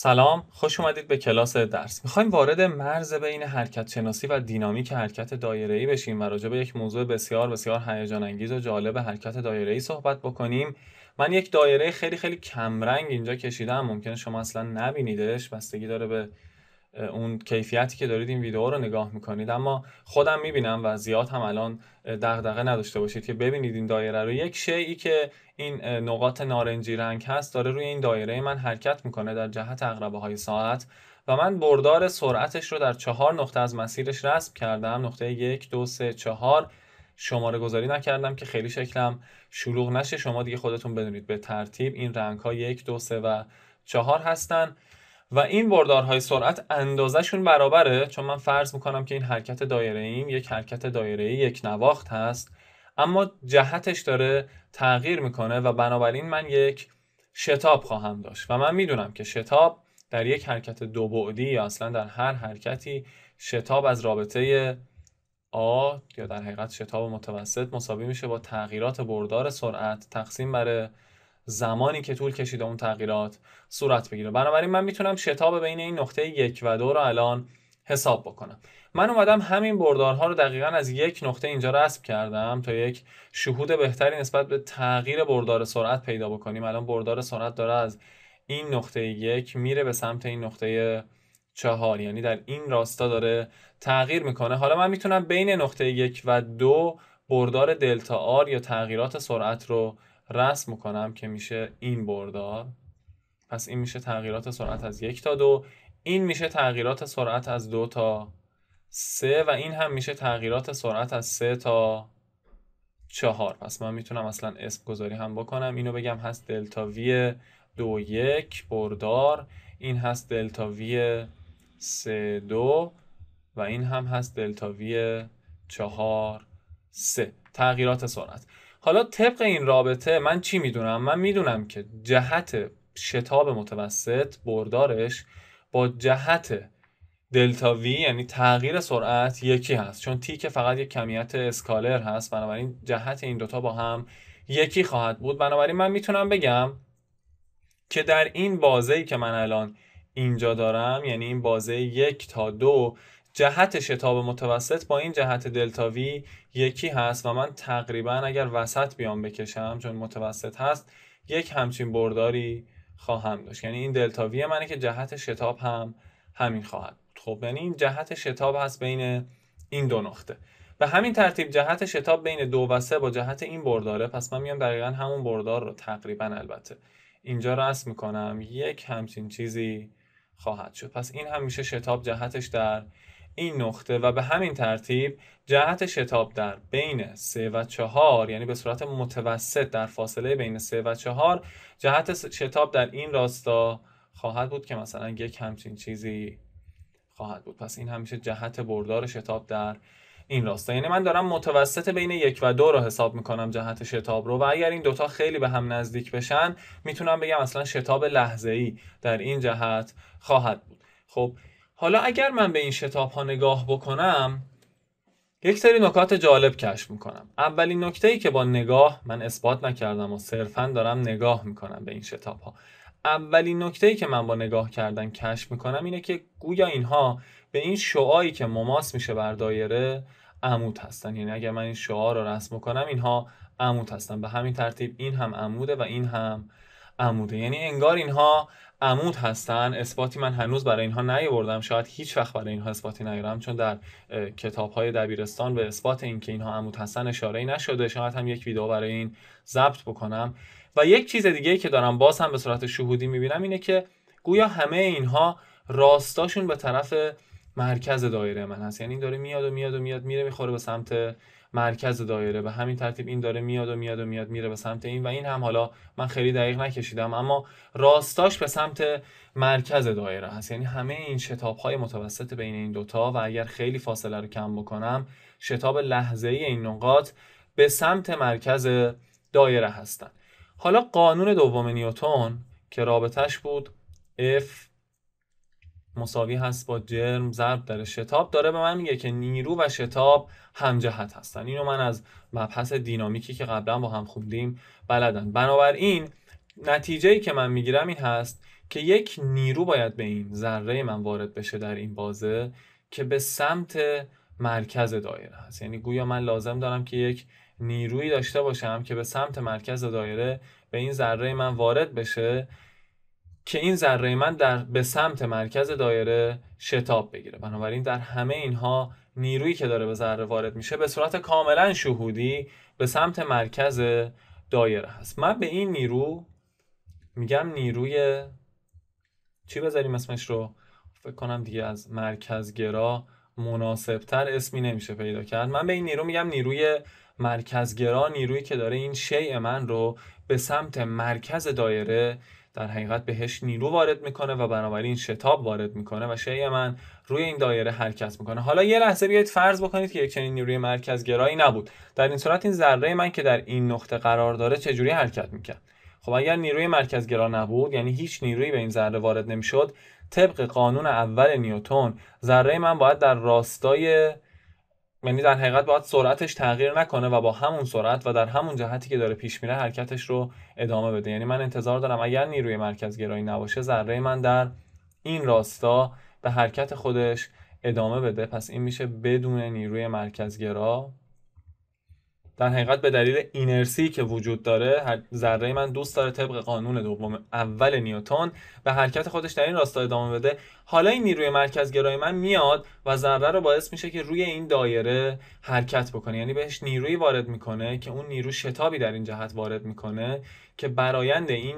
سلام خوش اومدید به کلاس درس میخوایم وارد مرز بین حرکت شناسی و دینامیک حرکت ای بشیم و راجع به یک موضوع بسیار بسیار هیجان انگیز و جالب حرکت ای صحبت بکنیم من یک دایره خیلی خیلی کمرنگ اینجا کشیدم ممکنه شما اصلا نبینیدش بستگی داره به اون کیفیتی که دارید این ویدیو رو نگاه میکنید اما خودم میبینم و زیاد هم الان دغدغه نداشته باشید که ببینید این دایره رو یک شیعی که این نقاط نارنجی رنگ هست داره روی این دایره من حرکت میکنه در جهت اقربه های ساعت و من بردار سرعتش رو در چهار نقطه از مسیرش رسم کردم نقطه یک دو سه چهار شماره گذاری نکردم که خیلی شکلم شلوغ نشه شما دیگه خودتون بدونید به ترتیب این رنگ ها یک دو سه و چهار هستن و این بردارهای سرعت اندازهشون برابره چون من فرض میکنم که این حرکت دایره ایم یک حرکت دایره یک نواخت هست اما جهتش داره تغییر میکنه و بنابراین من یک شتاب خواهم داشت و من میدونم که شتاب در یک حرکت دو بعدی یا اصلا در هر حرکتی شتاب از رابطه آ یا در حقیقت شتاب متوسط مساوی میشه با تغییرات بردار سرعت تقسیم بر زمانی که طول کشیده اون تغییرات صورت بگیره بنابراین من میتونم شتاب بین این نقطه یک و دو رو الان حساب بکنم من اومدم همین بردارها رو دقیقا از یک نقطه اینجا رسم کردم تا یک شهود بهتری نسبت به تغییر بردار سرعت پیدا بکنیم الان بردار سرعت داره از این نقطه یک میره به سمت این نقطه چهار یعنی در این راستا داره تغییر میکنه حالا من میتونم بین نقطه یک و دو بردار دلتا آر یا تغییرات سرعت رو رسم میکنم که میشه این بردار پس این میشه تغییرات سرعت از یک تا دو این میشه تغییرات سرعت از دو تا سه و این هم میشه تغییرات سرعت از سه تا چهار پس من میتونم اصلا اسم گذاری هم بکنم اینو بگم هست دلتا وی دو یک بردار این هست دلتا وی سه دو و این هم هست دلتا وی چهار سه تغییرات سرعت حالا طبق این رابطه من چی میدونم من میدونم که جهت شتاب متوسط بردارش با جهت دلتا وی یعنی تغییر سرعت یکی هست چون تی که فقط یک کمیت اسکالر هست بنابراین جهت این دوتا با هم یکی خواهد بود بنابراین من میتونم بگم که در این بازه که من الان اینجا دارم یعنی این بازه یک تا دو جهت شتاب متوسط با این جهت دلتاوی یکی هست و من تقریبا اگر وسط بیام بکشم چون متوسط هست یک همچین برداری خواهم داشت یعنی این دلتاوی منه که جهت شتاب هم همین خواهد خب یعنی این جهت شتاب هست بین این دو نقطه به همین ترتیب جهت شتاب بین دو و سه با جهت این برداره پس من میام دقیقا همون بردار رو تقریبا البته اینجا رسم میکنم یک همچین چیزی خواهد شد پس این هم میشه شتاب جهتش در این نقطه و به همین ترتیب جهت شتاب در بین 3 و 4 یعنی به صورت متوسط در فاصله بین 3 و 4 جهت شتاب در این راستا خواهد بود که مثلا یک همچین چیزی خواهد بود پس این همیشه جهت بردار شتاب در این راستا یعنی من دارم متوسط بین یک و دو رو حساب میکنم جهت شتاب رو و اگر این دوتا خیلی به هم نزدیک بشن میتونم بگم اصلا شتاب لحظه ای در این جهت خواهد بود خب حالا اگر من به این شتاب ها نگاه بکنم یک سری نکات جالب کشف میکنم اولین نکته ای که با نگاه من اثبات نکردم و صرفا دارم نگاه میکنم به این شتاب ها اولین نکته ای که من با نگاه کردن کشف میکنم اینه که گویا اینها به این شعایی که مماس میشه بر دایره عمود هستن یعنی اگر من این شعا رو رسم کنم اینها عمود هستن به همین ترتیب این هم عموده و این هم عموده یعنی انگار اینها عمود هستن اثباتی من هنوز برای اینها نیاوردم شاید هیچ وقت برای اینها اثباتی نیارم چون در کتاب های دبیرستان به اثبات اینکه اینها عمود هستن اشاره نشده شاید هم یک ویدیو برای این ضبط بکنم و یک چیز دیگه که دارم باز هم به صورت شهودی میبینم اینه که گویا همه اینها راستاشون به طرف مرکز دایره من هست یعنی این داره میاد و میاد و میاد میره میخوره به سمت مرکز دایره به همین ترتیب این داره میاد و میاد و میاد میره به سمت این و این هم حالا من خیلی دقیق نکشیدم اما راستاش به سمت مرکز دایره هست یعنی همه این شتاب های متوسط بین این دوتا و اگر خیلی فاصله رو کم بکنم شتاب لحظه ای این نقاط به سمت مرکز دایره هستن حالا قانون دوم نیوتون که رابطش بود F مساوی هست با جرم ضرب در شتاب داره به من میگه که نیرو و شتاب همجهت هستن اینو من از مبحث دینامیکی که قبلا با هم خوندیم بلدن بنابراین نتیجه ای که من میگیرم این هست که یک نیرو باید به این ذره من وارد بشه در این بازه که به سمت مرکز دایره هست یعنی گویا من لازم دارم که یک نیرویی داشته باشم که به سمت مرکز دایره به این ذره من وارد بشه که این ذره من در به سمت مرکز دایره شتاب بگیره بنابراین در همه اینها نیرویی که داره به ذره وارد میشه به صورت کاملا شهودی به سمت مرکز دایره هست من به این نیرو میگم نیروی چی بذاریم اسمش رو فکر کنم دیگه از مرکزگرا مناسبتر اسمی نمیشه پیدا کرد من به این نیرو میگم نیروی مرکزگرا نیرویی که داره این شیء من رو به سمت مرکز دایره در حقیقت بهش نیرو وارد میکنه و بنابراین شتاب وارد میکنه و شی من روی این دایره حرکت میکنه حالا یه لحظه بیایید فرض بکنید که یک چنین نیروی گرایی نبود در این صورت این ذره من که در این نقطه قرار داره چجوری حرکت میکرد خب اگر نیروی مرکز مرکزگرا نبود یعنی هیچ نیرویی به این ذره وارد نمیشد طبق قانون اول نیوتن ذره من باید در راستای یعنی در حقیقت باید سرعتش تغییر نکنه و با همون سرعت و در همون جهتی که داره پیش میره حرکتش رو ادامه بده یعنی من انتظار دارم اگر نیروی مرکزگرایی نباشه ذره من در این راستا به حرکت خودش ادامه بده پس این میشه بدون نیروی مرکزگرا در حقیقت به دلیل اینرسی که وجود داره هر ذره من دوست داره طبق قانون دوم اول نیوتن به حرکت خودش در این راستا ادامه بده حالا این نیروی مرکزگرای من میاد و ذره رو باعث میشه که روی این دایره حرکت بکنه یعنی بهش نیروی وارد میکنه که اون نیرو شتابی در این جهت وارد میکنه که برایند این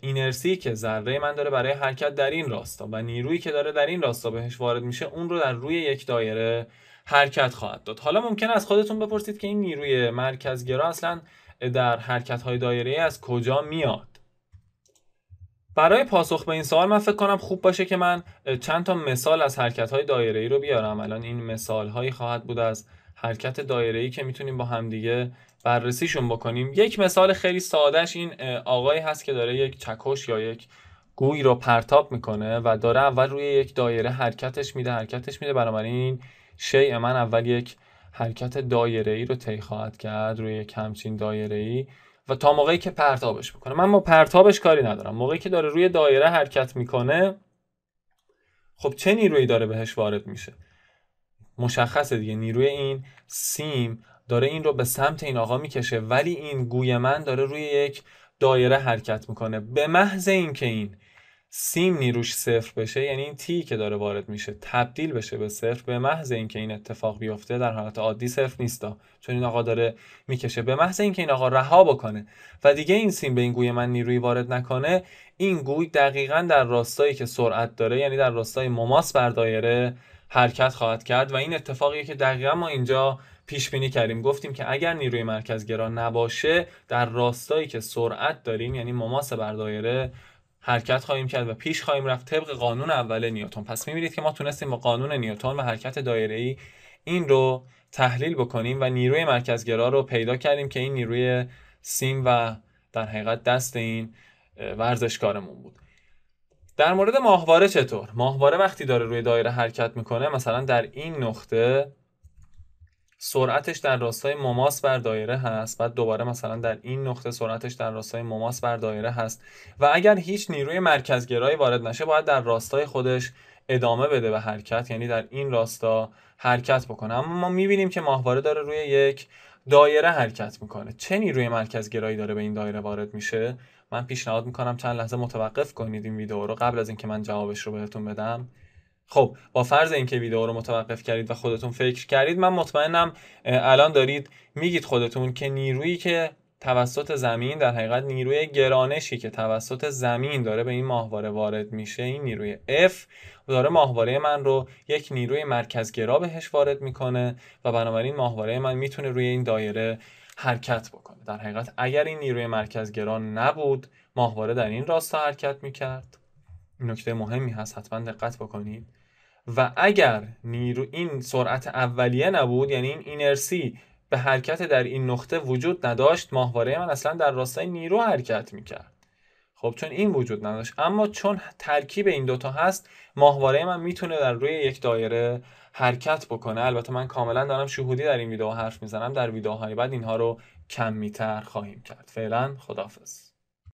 اینرسی که ذره من داره برای حرکت در این راستا و نیرویی که داره در این راستا بهش وارد میشه اون رو در روی یک دایره حرکت خواهد داد حالا ممکن است خودتون بپرسید که این نیروی مرکزگرا اصلا در حرکت های دایره از کجا میاد برای پاسخ به این سوال من فکر کنم خوب باشه که من چند تا مثال از حرکت های دایره رو بیارم الان این مثال هایی خواهد بود از حرکت دایره ای که میتونیم با همدیگه بررسیشون بکنیم یک مثال خیلی سادهش این آقایی هست که داره یک چکش یا یک گوی رو پرتاب میکنه و داره اول روی یک دایره حرکتش میده حرکتش میده بنابراین شیء من اول یک حرکت دایره ای رو طی خواهد کرد روی یک همچین دایره ای و تا موقعی که پرتابش میکنه من با پرتابش کاری ندارم موقعی که داره روی دایره حرکت میکنه خب چه نیرویی داره بهش وارد میشه مشخصه دیگه نیروی این سیم داره این رو به سمت این آقا میکشه ولی این گوی من داره روی یک دایره حرکت میکنه به محض اینکه این سیم نیروش صفر بشه یعنی این تی که داره وارد میشه تبدیل بشه به صفر به محض اینکه این اتفاق بیفته در حالت عادی صفر نیستا چون این آقا داره میکشه به محض اینکه این آقا رها بکنه و دیگه این سیم به این گوی من نیروی وارد نکنه این گوی دقیقا در راستایی که سرعت داره یعنی در راستای مماس بر دایره حرکت خواهد کرد و این اتفاقیه که دقیقا ما اینجا پیش بینی کردیم گفتیم که اگر نیروی مرکزگرا نباشه در راستایی که سرعت داریم یعنی مماس بر دایره حرکت خواهیم کرد و پیش خواهیم رفت طبق قانون اول نیوتن پس میبینید که ما تونستیم با قانون نیوتن و حرکت دایره این رو تحلیل بکنیم و نیروی مرکزگرا رو پیدا کردیم که این نیروی سیم و در حقیقت دست این ورزشکارمون بود در مورد ماهواره چطور ماهواره وقتی داره روی دایره حرکت میکنه مثلا در این نقطه سرعتش در راستای مماس بر دایره هست بعد دوباره مثلا در این نقطه سرعتش در راستای مماس بر دایره هست و اگر هیچ نیروی مرکزگرایی وارد نشه باید در راستای خودش ادامه بده به حرکت یعنی در این راستا حرکت بکنه اما ما میبینیم که ماهواره داره روی یک دایره حرکت میکنه چه نیروی مرکزگرایی داره به این دایره وارد میشه من پیشنهاد میکنم چند لحظه متوقف کنید این ویدیو رو قبل از اینکه من جوابش رو بهتون بدم خب با فرض اینکه ویدیو رو متوقف کردید و خودتون فکر کردید من مطمئنم الان دارید میگید خودتون که نیرویی که توسط زمین در حقیقت نیروی گرانشی که توسط زمین داره به این ماهواره وارد میشه این نیروی F داره ماهواره من رو یک نیروی مرکزگرا بهش وارد میکنه و بنابراین ماهواره من میتونه روی این دایره حرکت بکنه در حقیقت اگر این نیروی مرکزگرا نبود ماهواره در این راستا حرکت میکرد نکته مهمی هست حتما دقت بکنید و اگر نیرو این سرعت اولیه نبود یعنی این اینرسی به حرکت در این نقطه وجود نداشت ماهواره من اصلا در راستای نیرو حرکت میکرد خب چون این وجود نداشت اما چون ترکیب این دوتا هست ماهواره من میتونه در روی یک دایره حرکت بکنه البته من کاملا دارم شهودی در این ویدیو حرف میزنم در ویدیوهای بعد اینها رو کمیتر خواهیم کرد فعلا خدافز